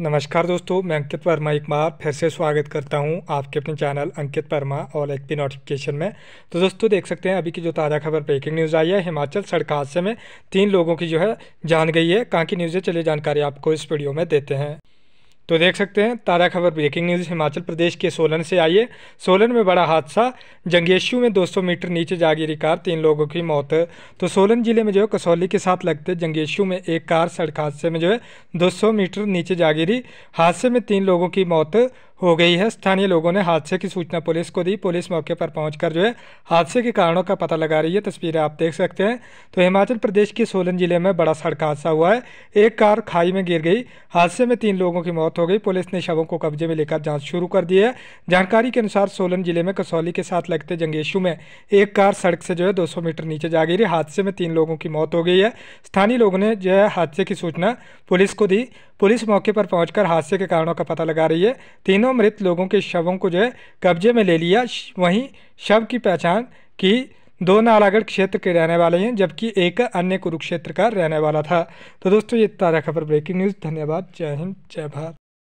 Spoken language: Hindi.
नमस्कार दोस्तों मैं अंकित वर्मा एक बार फिर से स्वागत करता हूं आपके अपने चैनल अंकित वर्मा और एक पी नोटिफिकेशन में तो दोस्तों देख सकते हैं अभी की जो ताज़ा खबर ब्रेकिंग न्यूज़ आई है हिमाचल सड़क हादसे में तीन लोगों की जो है जान गई है कहाँ की न्यूज़ें चलिए जानकारी आपको इस वीडियो में देते हैं तो देख सकते हैं तारा खबर ब्रेकिंग न्यूज़ हिमाचल प्रदेश के सोलन से आई है सोलन में बड़ा हादसा जंगेशु में 200 मीटर नीचे जा गिरी कार तीन लोगों की मौत तो सोलन जिले में जो है कसौली के साथ लगते जंगेशु में एक कार सड़क हादसे में जो है 200 मीटर नीचे जा गिरी हादसे में तीन लोगों की मौत हो गई है स्थानीय लोगों ने हादसे की सूचना पुलिस को दी पुलिस मौके पर पहुंचकर जो है हादसे के कारणों का पता लगा रही है तस्वीरें आप देख सकते हैं तो हिमाचल प्रदेश के सोलन जिले में बड़ा सड़क हादसा हुआ है एक कार खाई में गिर गई हादसे में तीन लोगों की मौत हो गई पुलिस ने शवों को कब्जे में लेकर जाँच शुरू कर दी है जानकारी के अनुसार सोलन जिले में कसौली के साथ लगते जंगेशू में एक कार सड़क से जो है दो मीटर नीचे जा गिरी हादसे में तीन लोगों की मौत हो गई है स्थानीय लोगों ने जो है हादसे की सूचना पुलिस को दी पुलिस मौके पर पहुंचकर हादसे के कारणों का पता लगा रही है तीनों तीनों मृत लोगों के शवों को जो है कब्जे में ले लिया वहीं शव की पहचान की दो नालागढ़ क्षेत्र के रहने वाले हैं जबकि एक अन्य कुरुक्षेत्र का रहने वाला था तो दोस्तों ये ताज़ा खबर ब्रेकिंग न्यूज़ धन्यवाद जय हिंद जय भारत